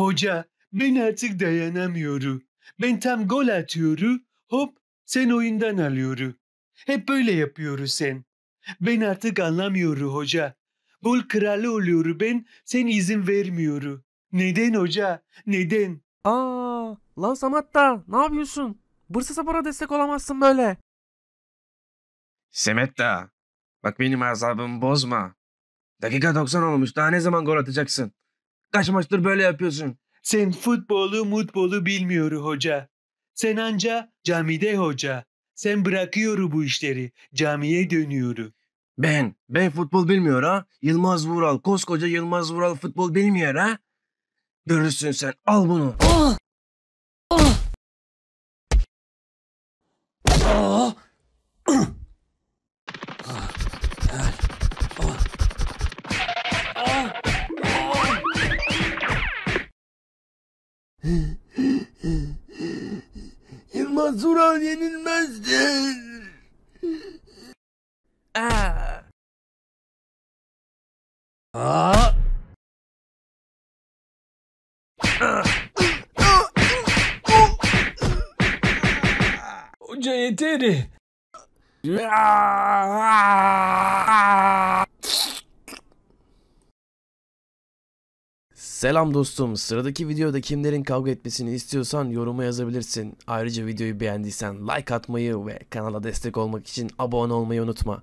Hoca ben artık dayanamıyorum. Ben tam gol atıyorum. Hop sen oyundan alıyorum. Hep böyle yapıyoruz sen. Ben artık anlamıyorum hoca. Gol kralı oluyorum ben. Sen izin vermiyorum. Neden hoca? Neden? Aa, lan Samatta ne yapıyorsun? Bursa Spor'a destek olamazsın böyle. Semetta bak benim azabımı bozma. Dakika 90 olmuş daha ne zaman gol atacaksın? Kaç maçtır böyle yapıyorsun? Sen futbolu mutbolu bilmiyor hoca. Sen anca camide hoca. Sen bırakıyor bu işleri. Camiye dönüyor. Ben, ben futbol bilmiyor ha. Yılmaz Vural, koskoca Yılmaz Vural futbol bilmiyor ha. Görürsün sen, al bunu. Oh! Oh! Yılmaz Vural yenilmezdir. Aa. Aa. Hoca yeteri. Selam dostum, sıradaki videoda kimlerin kavga etmesini istiyorsan yoruma yazabilirsin. Ayrıca videoyu beğendiysen like atmayı ve kanala destek olmak için abone olmayı unutma.